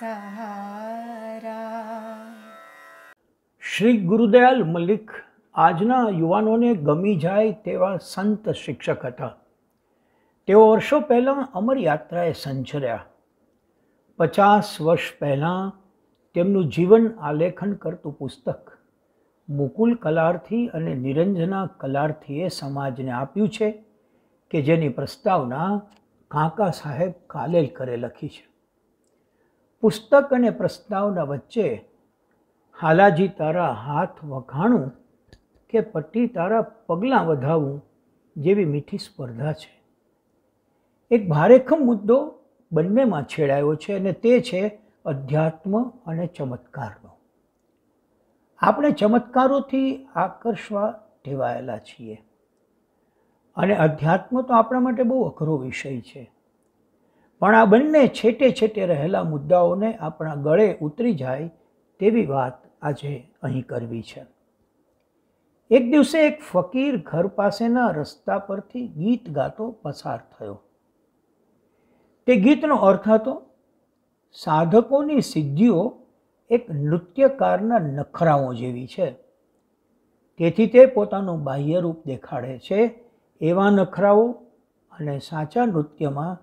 સહારા શ્રી ગુરુદયાલ મલિક આજના યુવાનોને ગમી જાય તેવા સંત શિક્ષક હતા તેઓ વર્ષો પહેલાં અમર યાત્રાએ સંચર્યા પચાસ વર્ષ પહેલાં તેમનું જીવન આલેખન કરતું પુસ્તક મુકુલ કલાર્થી અને નિરંજના કલાર્થીએ સમાજને આપ્યું છે કે જેની પ્રસ્તાવના કાંકા સાહેબ કાલેલકરે લખી છે પુસ્તક અને પ્રસ્તાવના વચ્ચે હાલાજી તારા હાથ વખાણું કે પટ્ટી તારા પગલાં વધાવું જેવી મીઠી સ્પર્ધા છે એક ભારેખમ મુદ્દો બંનેમાં છેડાયો છે અને તે છે અધ્યાત્મ અને ચમત્કારનો આપણે ચમત્કારોથી આકર્ષવા ટેવાયેલા છીએ અને અધ્યાત્મ તો આપણા માટે બહુ અઘરો વિષય છે પણ આ બંને છેટે છેટે રહેલા મુદ્દાઓને આપણા ગળે ઉતરી જાય તેવી વાત આજે અહીં કરવી છે એક દિવસે એક ફકીર ઘર પાસેના રસ્તા પરથી ગીત ગાતો પસાર થયો તે ગીતનો અર્થ હતો સાધકોની સિદ્ધિઓ એક નૃત્યકારના નખરાઓ જેવી છે તેથી તે પોતાનું બાહ્ય રૂપ દેખાડે છે એવા નખરાઓ અને સાચા નૃત્યમાં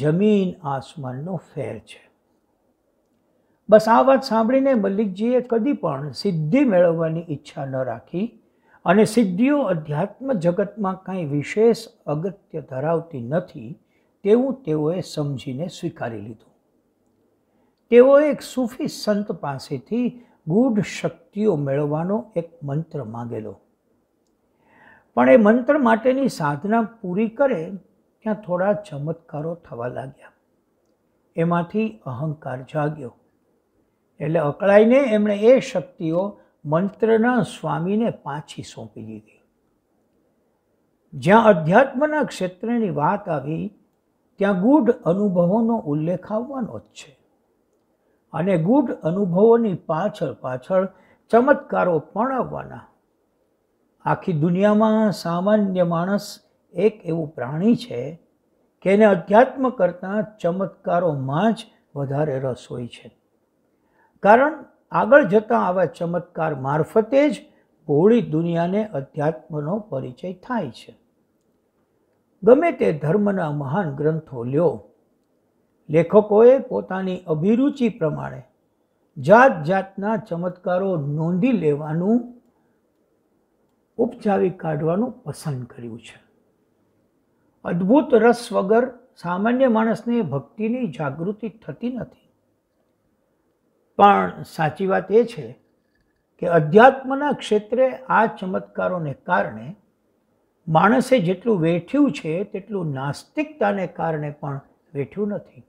જમીન આસમાનનો ફેર છે બસ આ વાત સાંભળીને મલ્લિકજીએ કદી પણ સિદ્ધિ મેળવવાની ઈચ્છા ન રાખી અને સિદ્ધિઓ અધ્યાત્મ જગતમાં કાંઈ વિશેષ અગત્ય ધરાવતી નથી તેવું તેઓએ સમજીને સ્વીકારી લીધું તેઓ એક સૂફી સંત પાસેથી ગૂઢ શક્તિઓ મેળવવાનો એક મંત્ર માંગેલો પણ એ મંત્ર માટેની સાધના પૂરી કરે ત્યાં થોડા ચમત્કારો થવા લાગ્યા એમાંથી અહંકાર જાગ્યો એટલે અકળાઈને એમણે એ શક્તિઓ મંત્રના સ્વામીને પાછી સોંપી દીધી જ્યાં અધ્યાત્મના ક્ષેત્રની વાત આવી ત્યાં ગૂઢ અનુભવોનો ઉલ્લેખ આવવાનો જ છે અને ગૂઢ અનુભવોની પાછળ પાછળ ચમત્કારો પણ આવવાના આખી દુનિયામાં સામાન્ય માણસ એક એવું પ્રાણી છે કે એને અધ્યાત્મ કરતાં ચમત્કારોમાં જ વધારે રસ હોય છે કારણ આગળ જતાં આવા ચમત્કાર મારફતે જ ભોળી દુનિયાને અધ્યાત્મનો પરિચય થાય છે ગમે તે ધર્મના મહાન ગ્રંથો લ્યો લેખકોએ પોતાની અભિરુચિ પ્રમાણે જાત જાતના ચમત્કારો નોંધી લેવાનું ઉપજાવી કાઢવાનું પસંદ કર્યું છે અદ્ભુત રસ વગર સામાન્ય માણસને ભક્તિની જાગૃતિ થતી નથી પણ સાચી વાત એ છે કે અધ્યાત્મના ક્ષેત્રે આ ચમત્કારોને કારણે માણસે જેટલું વેઠ્યું છે તેટલું નાસ્તિકતાને કારણે પણ વેઠ્યું નથી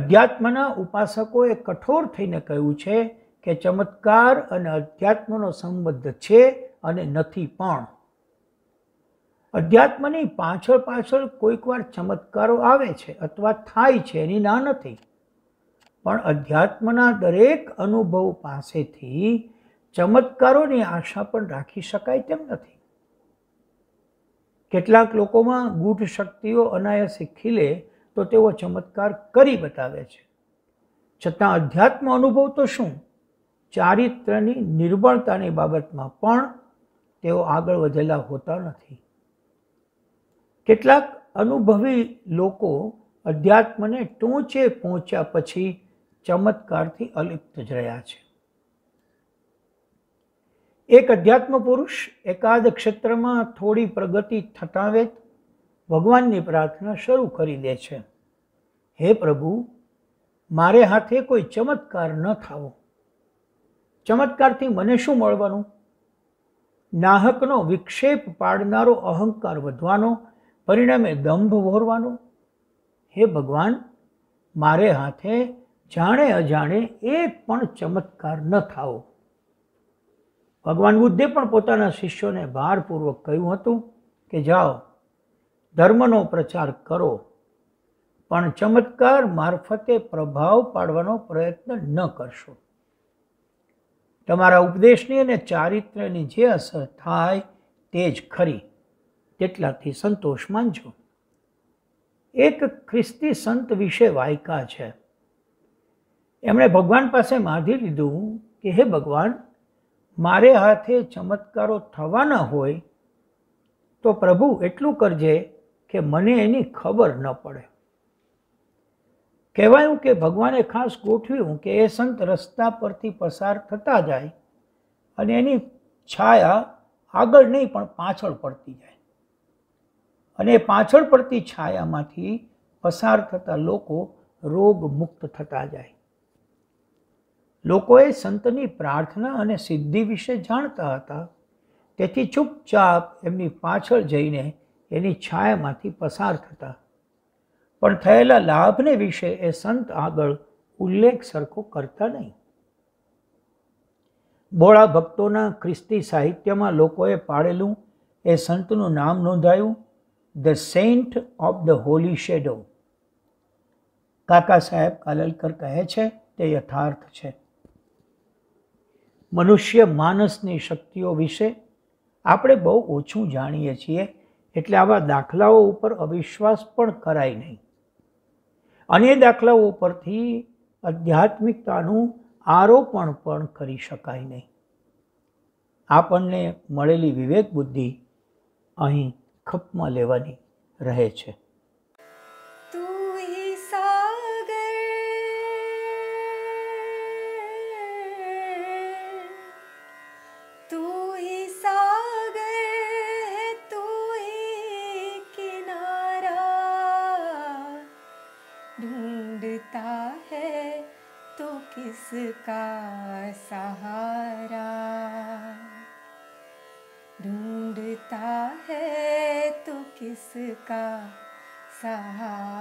અધ્યાત્મના ઉપાસકોએ કઠોર થઈને કહ્યું છે કે ચમત્કાર અને અધ્યાત્મનો સંબંધ છે અને નથી પણ અધ્યાત્મની પાછળ પાછળ કોઈકવાર ચમત્કારો આવે છે અથવા થાય છે એની ના નથી પણ અધ્યાત્મના દરેક અનુભવ પાસેથી ચમત્કારોની આશા પણ રાખી શકાય તેમ નથી કેટલાક લોકોમાં ગૂઢ શક્તિઓ અનાયસ શીખી લે તો તેઓ ચમત્કાર કરી બતાવે છે છતાં અધ્યાત્મ અનુભવ તો શું ચારિત્રની નિર્બળતાની બાબતમાં પણ તેઓ આગળ વધેલા હોતા નથી કેટલાક અનુભવી લોકો અધ્યાત્મને ટોંચે પહોંચ્યા પછી ચમત્કારથી અલિપ્ત જ રહ્યા છે એક અધ્યાત્મ પુરુષ એકાદ ક્ષેત્રમાં થોડી પ્રગતિ થતાં ભગવાનની પ્રાર્થના શરૂ કરી દે છે હે પ્રભુ મારે હાથે કોઈ ચમત્કાર ન થાવો ચમત્કારથી મને શું મળવાનું નાહકનો વિક્ષેપ પાડનારો અહંકાર વધવાનો પરિણામે દંભ વહોરવાનો હે ભગવાન મારે હાથે જાણે અજાણે એક પણ ચમત્કાર ન થાવો ભગવાન બુદ્ધે પણ પોતાના શિષ્યોને ભારપૂર્વક કહ્યું હતું કે જાઓ ધર્મનો પ્રચાર કરો પણ ચમત્કાર મારફતે પ્રભાવ પાડવાનો પ્રયત્ન ન કરશો તમારા ઉપદેશની અને ચારિત્ર્યની જે અસર થાય તે જ ખરી તેટલાથી સંતોષ માનજો એક ખ્રિસ્તી સંત વિશે વાયકા છે એમણે ભગવાન પાસે માધી લીધું કે હે ભગવાન મારે હાથે ચમત્કારો થવાના હોય તો પ્રભુ એટલું કરજે કે મને એની ખબર ન પડે કહેવાયું કે ભગવાને ખાસ ગોઠવ્યું કે એ સંત રસ્તા પરથી પસાર થતા જાય અને એની છાયા આગળ નહીં પણ પાછળ પડતી જાય અને પાછળ પડતી છાયામાંથી પસાર થતા લોકો રોગ મુક્ત થતા જાય લોકોએ સંતની પ્રાર્થના અને સિદ્ધિ વિશે જાણતા હતા તેથી ચૂપચાપ એમની પાછળ જઈને એની છાયામાંથી પસાર થતા પણ થયેલા લાભને વિશે એ સંત આગળ ઉલ્લેખ સરખો કરતા નહીં બોળા ભક્તોના ખ્રિસ્તી સાહિત્યમાં લોકોએ પાડેલું એ સંતનું નામ નોંધાયું the saint of the holy shadow Kaka Saheb કાલલકર કહે છે તે યથાર્થ છે મનુષ્ય માનસની શક્તિઓ વિશે આપણે બહુ ઓછું જાણીએ છીએ એટલે આવા દાખલાઓ ઉપર અવિશ્વાસ પણ કરાય નહીં અને દાખલાઓ ઉપરથી આધ્યાત્મિકતાનું આરોપણ પણ કરી શકાય નહીં આપણને મળેલી વિવેક બુદ્ધિ અહીં ખપમાં લેવાની રહે છે है तो किसका सहारा ढूंढता है तू किसका सहारा